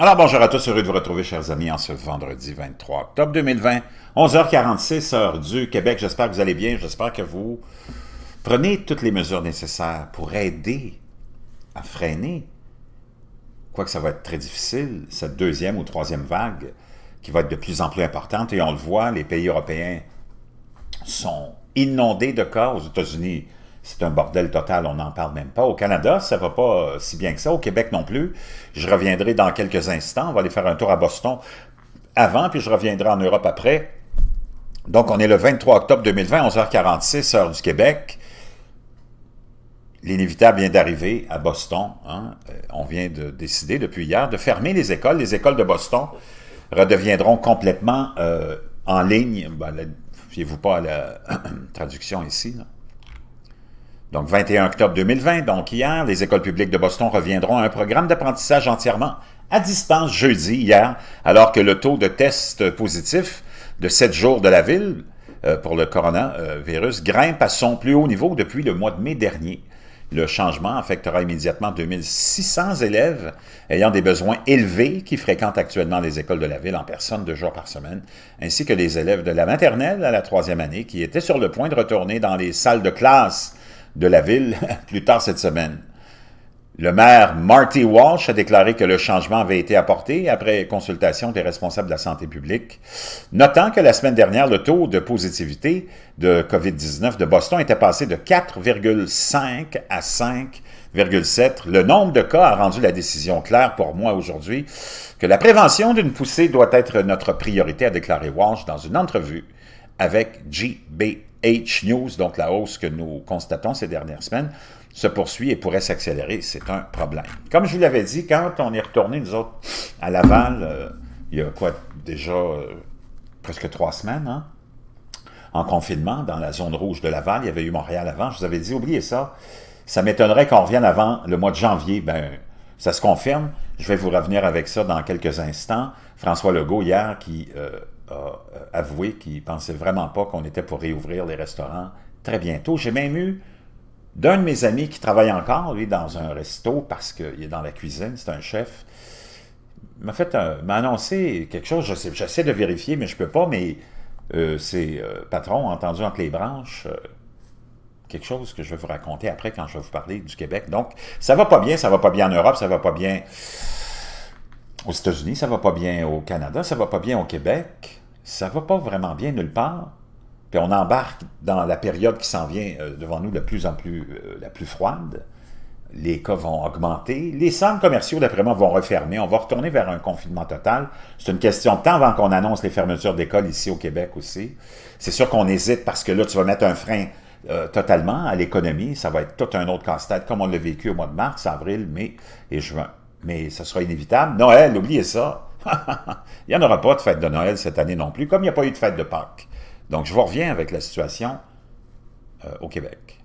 Alors bonjour à tous, heureux de vous retrouver chers amis en ce vendredi 23 octobre 2020, 11h46 heure du Québec. J'espère que vous allez bien, j'espère que vous prenez toutes les mesures nécessaires pour aider à freiner, quoique ça va être très difficile, cette deuxième ou troisième vague qui va être de plus en plus importante et on le voit, les pays européens sont inondés de cas aux États-Unis. C'est un bordel total, on n'en parle même pas. Au Canada, ça va pas euh, si bien que ça. Au Québec non plus. Je reviendrai dans quelques instants. On va aller faire un tour à Boston avant, puis je reviendrai en Europe après. Donc, on est le 23 octobre 2020, 11h46, heure du Québec. L'inévitable vient d'arriver à Boston. Hein. Euh, on vient de décider depuis hier de fermer les écoles. Les écoles de Boston redeviendront complètement euh, en ligne. Ben, fiez-vous pas à la traduction ici. Donc, 21 octobre 2020, donc hier, les écoles publiques de Boston reviendront à un programme d'apprentissage entièrement à distance jeudi, hier, alors que le taux de tests positifs de sept jours de la ville euh, pour le coronavirus grimpe à son plus haut niveau depuis le mois de mai dernier. Le changement affectera immédiatement 2600 élèves ayant des besoins élevés qui fréquentent actuellement les écoles de la ville en personne deux jours par semaine, ainsi que les élèves de la maternelle à la troisième année qui étaient sur le point de retourner dans les salles de classe de la ville plus tard cette semaine. Le maire Marty Walsh a déclaré que le changement avait été apporté après consultation des responsables de la santé publique, notant que la semaine dernière, le taux de positivité de COVID-19 de Boston était passé de 4,5 à 5,7. Le nombre de cas a rendu la décision claire pour moi aujourd'hui que la prévention d'une poussée doit être notre priorité, a déclaré Walsh dans une entrevue avec GBA. H News, donc la hausse que nous constatons ces dernières semaines, se poursuit et pourrait s'accélérer. C'est un problème. Comme je vous l'avais dit, quand on est retourné, nous autres, à Laval, euh, il y a quoi, déjà euh, presque trois semaines, hein, en confinement, dans la zone rouge de Laval, il y avait eu Montréal avant, je vous avais dit, oubliez ça, ça m'étonnerait qu'on revienne avant le mois de janvier. Ben, ça se confirme. Je vais vous revenir avec ça dans quelques instants. François Legault, hier, qui... Euh, a euh, avoué qu'il ne pensait vraiment pas qu'on était pour réouvrir les restaurants très bientôt. J'ai même eu d'un de mes amis qui travaille encore, lui, dans un resto parce qu'il est dans la cuisine, c'est un chef, m'a fait m'a annoncé quelque chose, j'essaie de vérifier, mais je ne peux pas, mais euh, c'est, ses euh, patrons entendu entre les branches quelque chose que je vais vous raconter après quand je vais vous parler du Québec. Donc, ça va pas bien, ça va pas bien en Europe, ça va pas bien aux États-Unis, ça va pas bien. Au Canada, ça va pas bien. Au Québec, ça va pas vraiment bien nulle part. Puis on embarque dans la période qui s'en vient euh, devant nous de plus en plus, euh, la plus froide. Les cas vont augmenter. Les centres commerciaux, d'après moi, vont refermer. On va retourner vers un confinement total. C'est une question de temps avant qu'on annonce les fermetures d'écoles ici au Québec aussi. C'est sûr qu'on hésite parce que là, tu vas mettre un frein euh, totalement à l'économie. Ça va être tout un autre casse-tête comme on l'a vécu au mois de mars, avril, mai et juin mais ça sera inévitable. Noël, oubliez ça. il n'y en aura pas de fête de Noël cette année non plus, comme il n'y a pas eu de fête de Pâques. Donc, je vous reviens avec la situation euh, au Québec.